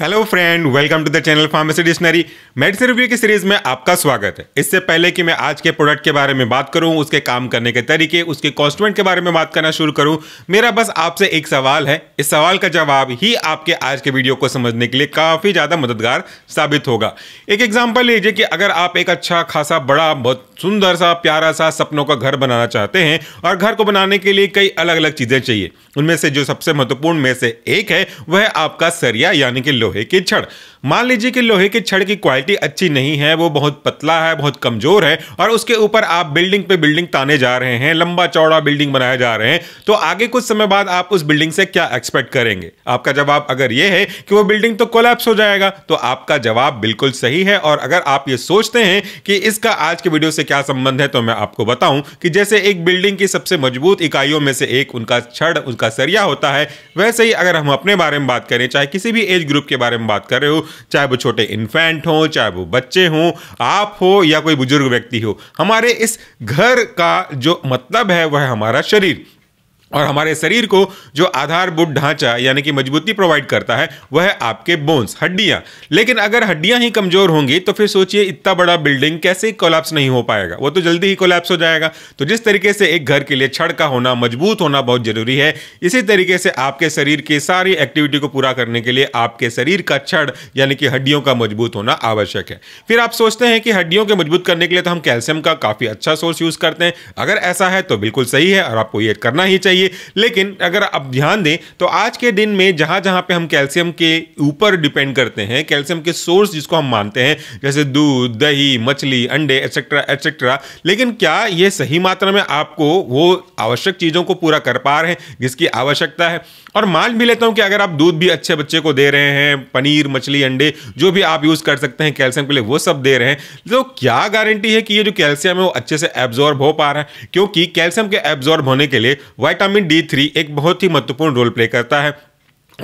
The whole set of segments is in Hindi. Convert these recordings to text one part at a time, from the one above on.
hello friend welcome to the channel pharmacy dictionary medicine review की सीरीज में आपका स्वागत है इससे पहले कि मैं आज के प्रोडक्ट के बारे में बात करूं उसके काम करने के तरीके उसके कॉस्टमेंट के बारे में बात करना शुरू करूं मेरा बस आपसे एक सवाल है इस सवाल का जवाब ही आपके आज के वीडियो को समझने के लिए काफ़ी ज़्यादा मददगार साबित होगा एक एग्जाम्पल लीजिए कि अगर आप एक अच्छा खासा बड़ा बहुत सुंदर सा प्यारा सा सपनों का घर बनाना चाहते हैं और घर को बनाने के लिए कई अलग अलग चीज़ें चाहिए उनमें से जो सबसे महत्वपूर्ण में से एक है वह आपका सरिया यानी कि लो लोहे की छड़ मान लीजिए कि लोहे की छड़ की क्वालिटी अच्छी नहीं है वो बहुत पतला है बहुत कमजोर है और उसके ऊपर आप बिल्डिंग पे बिल्डिंग ताने जा रहे हैं लंबा चौड़ा बिल्डिंग बनाए जा रहे हैं तो आगे कुछ समय बाद आप उस बिल्डिंग से क्या एक्सपेक्ट करेंगे आपका जवाब अगर ये है कि वो बिल्डिंग तो कोलैप्स हो जाएगा तो आपका जवाब बिल्कुल सही है और अगर आप ये सोचते हैं कि इसका आज के वीडियो से क्या संबंध है तो मैं आपको बताऊं कि जैसे एक बिल्डिंग की सबसे मजबूत इकाइयों में से एक उनका छड़ उनका सरिया होता है वैसे ही अगर हम अपने बारे में बात करें चाहे किसी भी एज ग्रुप के बारे में बात कर रहे हो चाहे वो छोटे इन्फेंट हो चाहे वो बच्चे हो आप हो या कोई बुजुर्ग व्यक्ति हो हमारे इस घर का जो मतलब है वह हमारा शरीर और हमारे शरीर को जो आधारभूत ढांचा यानी कि मजबूती प्रोवाइड करता है वह है आपके बोन्स हड्डियां लेकिन अगर हड्डियां ही कमजोर होंगी तो फिर सोचिए इतना बड़ा बिल्डिंग कैसे कोलैप्स नहीं हो पाएगा वो तो जल्दी ही कोलैप्स हो जाएगा तो जिस तरीके से एक घर के लिए छड़ का होना मजबूत होना बहुत जरूरी है इसी तरीके से आपके शरीर की सारी एक्टिविटी को पूरा करने के लिए आपके शरीर का छड़ यानी कि हड्डियों का मजबूत होना आवश्यक है फिर आप सोचते हैं कि हड्डियों के मजबूत करने के लिए तो हम कैल्शियम का काफ़ी अच्छा सोर्स यूज़ करते हैं अगर ऐसा है तो बिल्कुल सही है और आपको ये करना ही चाहिए चाहिए लेकिन अगर आप ध्यान दें तो आज के दिन में जहां जहां पे हम कैल्शियम के ऊपर डिपेंड करते हैं कैल्शियम के सोर्स जिसको हम मानते हैं जैसे दूध दही मछली अंडे एक्सेट्रा एक्सेट्रा लेकिन क्या ये सही मात्रा में आपको वो आवश्यक चीज़ों को पूरा कर पा रहे हैं जिसकी आवश्यकता है और मान भी लेता हूँ कि अगर आप दूध भी अच्छे बच्चे को दे रहे हैं पनीर मछली अंडे जो भी आप यूज़ कर सकते हैं कैल्शियम के लिए वो सब दे रहे हैं तो क्या गारंटी है कि ये जो कैल्शियम है वो अच्छे से एब्जॉर्ब हो पा रहा है क्योंकि कैल्शियम के एब्जॉर्ब होने के लिए वाइटाम विटामिन डी थ्री एक बहुत ही महत्वपूर्ण रोल प्ले करता है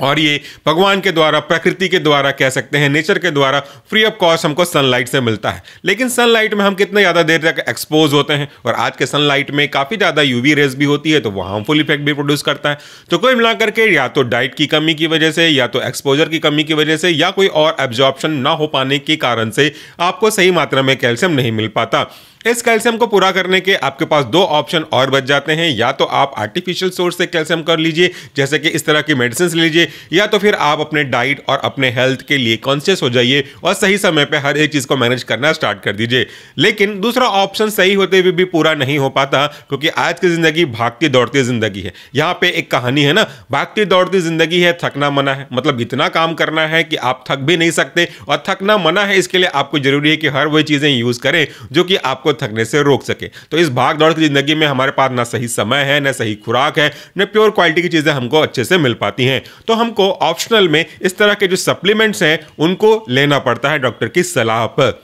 और ये भगवान के द्वारा प्रकृति के द्वारा कह सकते हैं नेचर के द्वारा फ्री ऑफ कॉस्ट हमको सनलाइट से मिलता है लेकिन सनलाइट में हम कितने ज़्यादा देर तक एक्सपोज होते हैं और आज के सनलाइट में काफ़ी ज़्यादा यूवी रेज भी होती है तो वो हार्मफुल इफेक्ट भी प्रोड्यूस करता है तो कोई मिला करके या तो डाइट की कमी की वजह से या तो एक्सपोजर की कमी की वजह से या कोई और एब्जॉर्प्शन ना हो पाने के कारण से आपको सही मात्रा में कैल्शियम नहीं मिल पाता इस कैल्शियम को पूरा करने के आपके पास दो ऑप्शन और बच जाते हैं या तो आप आर्टिफिशियल सोर्स से कैल्शियम कर लीजिए जैसे कि इस तरह की मेडिसिन ले लीजिए या तो फिर आप अपने डाइट और अपने हेल्थ के लिए कॉन्शियस हो जाइए और सही समय पर हर एक चीज़ को मैनेज करना स्टार्ट कर दीजिए लेकिन दूसरा ऑप्शन सही होते हुए भी पूरा नहीं हो पाता क्योंकि आज की ज़िंदगी भागती दौड़ती ज़िंदगी है यहाँ पे एक कहानी है ना भागती दौड़ती ज़िंदगी है थकना मना है मतलब इतना काम करना है कि आप थक भी नहीं सकते और थकना मना है इसके लिए आपको ज़रूरी है कि हर वही चीज़ें यूज़ करें जो कि आपको थकने से रोक सके तो इस भाग दौड़ की ज़िंदगी में हमारे पास ना सही समय है ना सही खुराक है न प्योर क्वालिटी की चीज़ें हमको अच्छे से मिल पाती हैं तो हमको ऑप्शनल में इस तरह के जो सप्लीमेंट्स हैं उनको लेना पड़ता है डॉक्टर की सलाह पर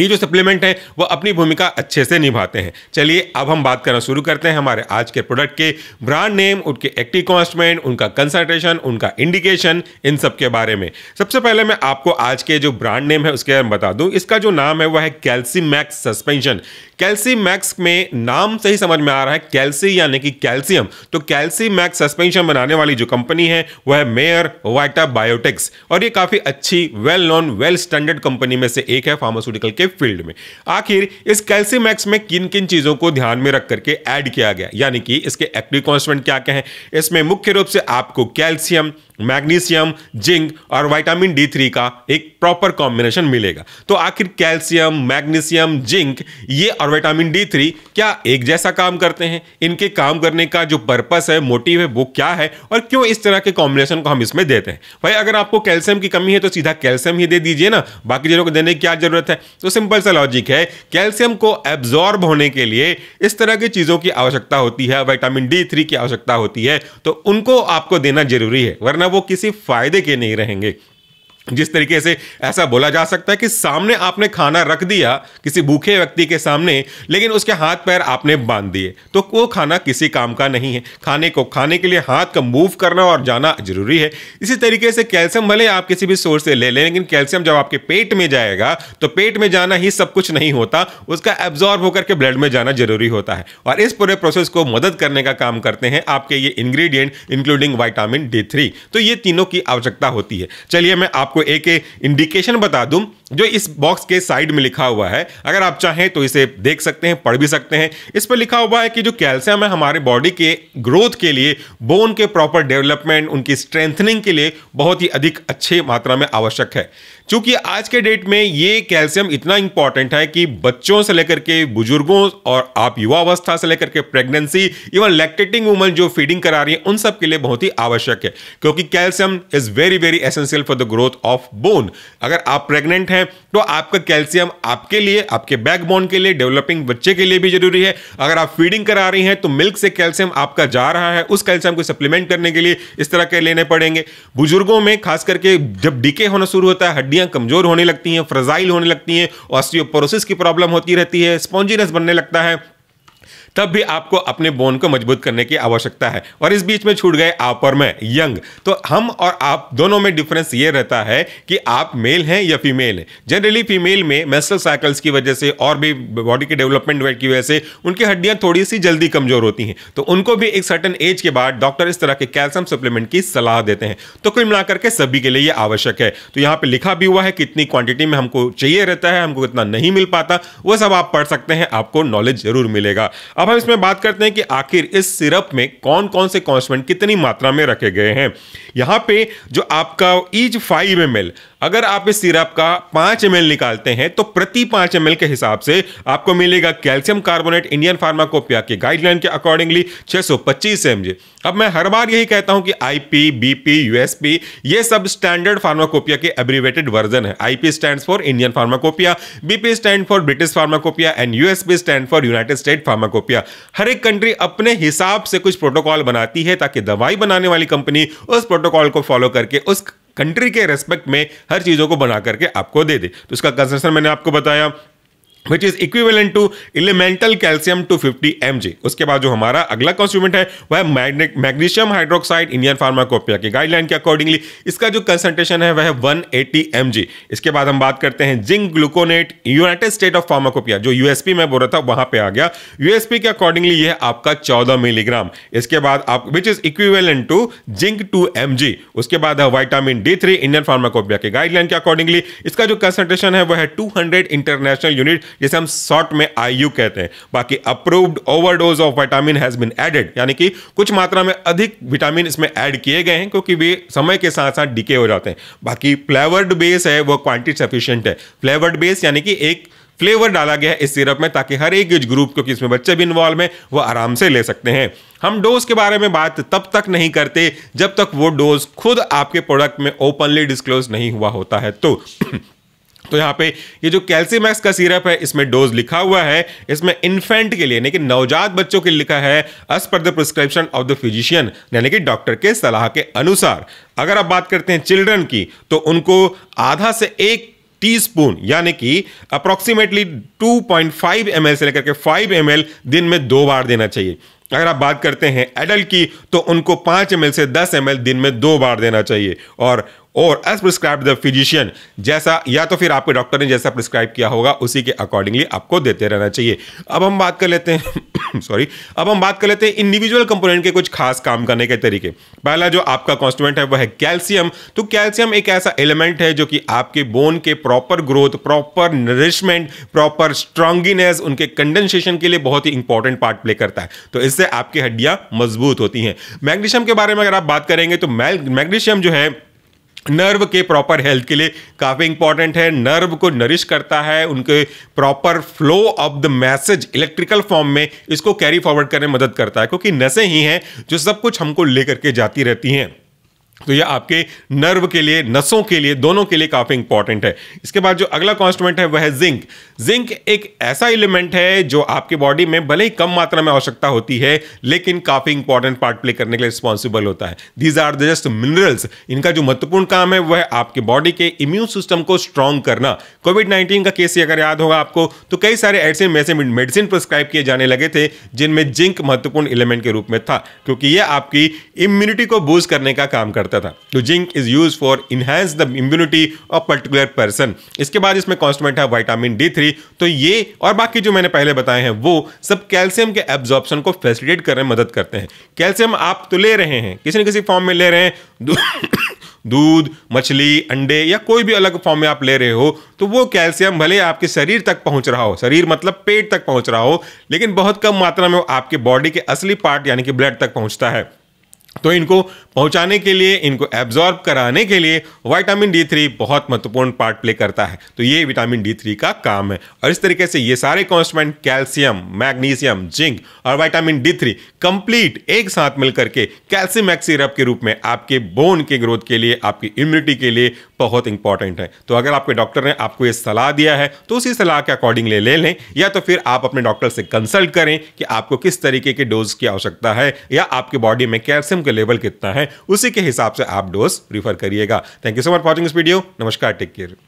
ये जो सप्लीमेंट हैं वो अपनी भूमिका अच्छे से निभाते हैं चलिए अब हम बात करना शुरू करते हैं हमारे आज के प्रोडक्ट के ब्रांड नेम उनके एक्टिव कॉन्स्टमेंट उनका कंसल्टेशन उनका इंडिकेशन इन सब के बारे में सबसे पहले मैं आपको आज के जो ब्रांड नेम है उसके बारे में बता दूं इसका जो नाम है वह है Calcimax suspension Calcimax में नाम से ही समझ में आ रहा है कैल्सी यानी कि कैल्सियम तो कैल्सी मैक्स सस्पेंशन बनाने वाली जो कंपनी है वह है मेयर वाइटा बायोटेक्स और ये काफ़ी अच्छी well known well standard company में से एक है फार्मास्यूटिकल के के फील्ड में आखिर इस कैल्सीमैक्स में किन किन चीज़ों को ध्यान में रख करके ऐड किया गया यानी कि इसके एक्टिव कॉन्स्टेंट क्या क्या हैं इसमें मुख्य रूप से आपको कैल्शियम मैग्नीशियम जिंक और विटामिन डी थ्री का एक प्रॉपर कॉम्बिनेशन मिलेगा तो आखिर कैल्शियम मैग्नीशियम जिंक ये और विटामिन डी थ्री क्या एक जैसा काम करते हैं इनके काम करने का जो पर्पस है मोटिव है वो क्या है और क्यों इस तरह के कॉम्बिनेशन को हम इसमें देते हैं भाई अगर आपको कैल्शियम की कमी है तो सीधा कैल्शियम ही दे दीजिए ना बाकी चीजों को देने की क्या जरूरत है तो सिंपल सा लॉजिक है कैल्शियम को एब्जॉर्ब होने के लिए इस तरह की चीज़ों की आवश्यकता होती है विटामिन डी थ्री की आवश्यकता होती है तो उनको आपको देना जरूरी है वरना वो किसी फायदे के नहीं रहेंगे जिस तरीके से ऐसा बोला जा सकता है कि सामने आपने खाना रख दिया किसी भूखे व्यक्ति के सामने लेकिन उसके हाथ पैर आपने बांध दिए तो वो खाना किसी काम का नहीं है खाने को खाने के लिए हाथ का मूव करना और जाना जरूरी है इसी तरीके से कैल्शियम भले आप किसी भी सोर्स से ले लें लेकिन कैल्शियम जब आपके पेट में जाएगा तो पेट में जाना ही सब कुछ नहीं होता उसका एब्जॉर्ब होकर के ब्लड में जाना जरूरी होता है और इस पूरे प्रोसेस को मदद करने का काम करते हैं आपके ये इंग्रेडिएंट इंक्लूडिंग वाइटामिन डी तो ये तीनों की आवश्यकता होती है चलिए मैं आप आपको एक इंडिकेशन बता दूं जो इस बॉक्स के साइड में लिखा हुआ है अगर आप चाहें तो इसे देख सकते हैं पढ़ भी सकते हैं इस पर लिखा हुआ है कि जो कैल्शियम है हमारे बॉडी के ग्रोथ के लिए बोन के प्रॉपर डेवलपमेंट उनकी स्ट्रेंथनिंग के लिए बहुत ही अधिक अच्छी मात्रा में आवश्यक है चूंकि आज के डेट में ये कैल्शियम इतना इंपॉर्टेंट है कि बच्चों से लेकर के बुजुर्गों और आप युवावस्था से लेकर के प्रेगनेंसी इवन लैक्टेटिंग वुमन जो फीडिंग करा रही है उन सब के लिए बहुत ही आवश्यक है क्योंकि calcium is very very essential for the growth of bone अगर आप प्रेग्नेंट हैं तो आपका कैल्शियम आपके लिए आपके बैकबोन के लिए डेवलपिंग बच्चे के लिए भी जरूरी है अगर आप फीडिंग करा रही हैं तो मिल्क से कैल्शियम आपका जा रहा है उस कैल्शियम को सप्लीमेंट करने के लिए इस तरह के लेने पड़ेंगे बुजुर्गों में खास करके जब डीके होना शुरू होता है हड्डी हड्डियां कमज़ोर होने लगती हैं फ्रजाइल होने लगती हैं ऑस्टियोपोरोसिस की प्रॉब्लम होती रहती है स्पॉन्जीनेस बनने लगता है तब भी आपको अपने बोन को मजबूत करने की आवश्यकता है और इस बीच में छूट गए आप और मैं यंग तो हम और आप दोनों में डिफरेंस ये रहता है कि आप मेल हैं या फीमेल हैं जनरली फीमेल में मेस्टल साइकिल्स की वजह से और भी बॉडी के डेवलपमेंट वेट की वजह से उनकी हड्डियाँ थोड़ी सी जल्दी कमजोर होती हैं तो उनको भी एक सर्टन एज के बाद डॉक्टर इस तरह के कैल्शियम सप्लीमेंट की सलाह देते हैं तो कुल मिलाकर के सभी के लिए ये आवश्यक है तो यहाँ पे लिखा भी हुआ है कितनी क्वांटिटी में हमको चाहिए रहता है हमको कितना नहीं मिल पाता वो सब आप पढ़ सकते हैं आपको नॉलेज जरूर मिलेगा अब अब हम इसमें बात करते हैं कि आखिर इस सिरप में कौन कौन से कॉन्स्टमेंट कितनी मात्रा में रखे गए हैं यहाँ पे जो आपका ईज फाइव एम अगर आप इस सिरप का पाँच एम निकालते हैं तो प्रति पाँच एम के हिसाब से आपको मिलेगा कैल्शियम कार्बोनेट इंडियन फार्माकोपिया के गाइडलाइन के अकॉर्डिंगली छः सौ पच्चीस एम अब मैं हर बार यही कहता हूँ कि I P P B U S P ये सब स्टैंडर्ड फार्माकोपिया के एब्रीवेटेड वर्जन है I P stand for Indian pharmacopoeia B P stand for British pharmacopoeia and U S P stand for United State pharmacopoeia रुपया हर एक कंट्री अपने हिसाब से कुछ प्रोटोकॉल बनाती है ताकि दवाई बनाने वाली कंपनी उस प्रोटोकॉल को फॉलो करके उस कंट्री के रेस्पेक्ट में हर चीज़ों को बना करके आपको दे दे तो इसका कंसेशन मैंने आपको बताया which is equivalent to elemental calcium two fifty M G उसके बाद जो हमारा अगला कॉन्स्ट्रूमेंट है वह मैग्नीशियम हाइड्रोक्साइड इंडियन फार्माकोपिया के गाइडलाइन के अकॉर्डिंगली इसका जो कंसेंट्रेशन है वह वन एटी एम जी इसके बाद हम बात करते हैं zinc gluconate United State of pharmacopoeia जो यूएसपी में बोल रहा था वहां पर आ गया यूएसपी के अकॉर्डिंगली यह आपका चौदह मिलीग्राम इसके बाद आप which is equivalent to zinc two M G उसके बाद है vitamin D three Indian pharmacopoeia के गाइडलाइन के अकॉर्डिंगली इसका जो कंसेंट्रेशन है वह है टू इंटरनेशनल यूनिट जिसे हम शॉर्ट में आईयू कहते हैं बाकी approved overdose of vitamin has been added यानी कि कुछ मात्रा में अधिक विटामिन इसमें ऐड किए गए हैं क्योंकि वे समय के साथ साथ डिके हो जाते हैं बाकी फ्लेवर्ड बेस है वो क्वांटिटी सफिशियंट है फ्लेवर्ड बेस यानी कि एक फ्लेवर डाला गया है इस सिरप में ताकि हर एक एज ग्रुप क्योंकि इसमें बच्चे भी इन्वॉल्व हैं वो आराम से ले सकते हैं हम डोज के बारे में बात तब तक नहीं करते जब तक वो डोज खुद आपके प्रोडक्ट में ओपनली डिस्क्लोज नहीं हुआ होता है तो तो यहाँ पे ये जो कैल्सीमैक्स का सीरप है इसमें डोज लिखा हुआ है इसमें इन्फेंट के लिए यानी कि नवजात बच्चों के लिए लिखा है as per the prescription of the physician यानी कि डॉक्टर के सलाह के अनुसार अगर आप बात करते हैं चिल्ड्रन की तो उनको आधा से एक टीस्पून यानी कि अप्रोक्सीमेटली 2.5 एल से लेकर के 5 एल दिन में दो बार देना चाहिए अगर आप बात करते हैं एडल्ट की तो उनको 5 एल से 10 एल दिन में दो बार देना चाहिए और और एज प्रिस्क्राइब द फिजिशियन जैसा या तो फिर आपके डॉक्टर ने जैसा प्रिस्क्राइब किया होगा उसी के अकॉर्डिंगली आपको देते रहना चाहिए अब हम बात कर लेते हैं सॉरी अब हम बात कर लेते हैं इंडिविजुअल कंपोनेंट के कुछ खास काम करने के तरीके पहला जो आपका कॉन्स्टूमेंट है वह है कैल्शियम तो कैल्शियम एक ऐसा एलिमेंट है जो कि आपके बोन के proper growth proper nourishment proper strongness उनके कंडेंसेशन के लिए बहुत ही इंपॉर्टेंट पार्ट प्ले करता है तो इससे आपकी हड्डियां मजबूत होती हैं मैग्नीशियम के बारे में अगर आप बात करेंगे तो मैग्नीशियम जो है नर्व के प्रॉपर हेल्थ के लिए काफ़ी इंपॉर्टेंट है नर्व को नरिश करता है उनके proper flow of the message electrical form में इसको कैरी फॉरवर्ड करने में मदद करता है क्योंकि नसें ही हैं जो सब कुछ हमको लेकर के जाती रहती हैं तो ये आपके नर्व के लिए नसों के लिए दोनों के लिए काफ़ी इंपॉर्टेंट है इसके बाद जो अगला कॉन्स्टमेंट है वह है जिंक जिंक एक ऐसा एलिमेंट है जो आपके बॉडी में भले ही कम मात्रा में आवश्यकता होती है लेकिन काफ़ी इंपॉर्टेंट पार्ट प्ले करने के लिए रिस्पॉन्सिबल होता है these are the just minerals इनका जो महत्वपूर्ण काम है वह आपके बॉडी के इम्यून सिस्टम को स्ट्रांग करना कोविड नाइन्टीन का केस अगर याद होगा आपको तो कई सारे ऐसे मेडिसिन प्रिस्क्राइब किए जाने लगे थे जिनमें जिंक महत्वपूर्ण एलिमेंट के रूप में था क्योंकि यह आपकी इम्यूनिटी को बूस्ट करने का काम करता करता था तो zinc is use for enhance the immunity of particular person इसके बाद इसमें कॉन्स्टमेंट है वाइटामिन डी थ्री तो ये और बाकी जो मैंने पहले बताए हैं वो सब कैल्शियम के एब्जॉर्प्शन को फैसिलिटेट करने में मदद करते हैं कैल्शियम आप तो ले रहे हैं किसी न किसी फॉर्म में ले रहे हैं दूध मछली अंडे या कोई भी अलग फॉर्म में आप ले रहे हो तो वो कैल्शियम भले आपके शरीर तक पहुंच रहा हो शरीर मतलब पेट तक पहुंच रहा हो लेकिन बहुत कम मात्रा में वो आपके बॉडी के असली पार्ट यानी कि ब्लड तक पहुंचता है तो इनको पहुंचाने के लिए इनको एब्जॉर्ब कराने के लिए वाइटामिन डी थ्री बहुत महत्वपूर्ण पार्ट प्ले करता है तो ये विटामिन डी थ्री का काम है और इस तरीके से ये सारे कॉन्स्टेंट कैल्शियम मैग्नीशियम जिंक और वाइटामिन डी थ्री कंप्लीट एक साथ मिलकर के कैल्शियम एक्सीरप के रूप में आपके बोन के ग्रोथ के लिए आपकी इम्यूनिटी के लिए बहुत इंपॉर्टेंट है तो अगर आपके डॉक्टर ने आपको ये सलाह दिया है तो उसी सलाह के अकॉर्डिंगली ले लें या तो फिर आप अपने डॉक्टर से कंसल्ट करें कि आपको किस तरीके की डोज की आवश्यकता है या आपके बॉडी में कैल्शियम का लेवल कितना है उसी के हिसाब से आप डोज रिफर करिएगा thank you so much watching इस वीडियो नमस्कार टेक केयर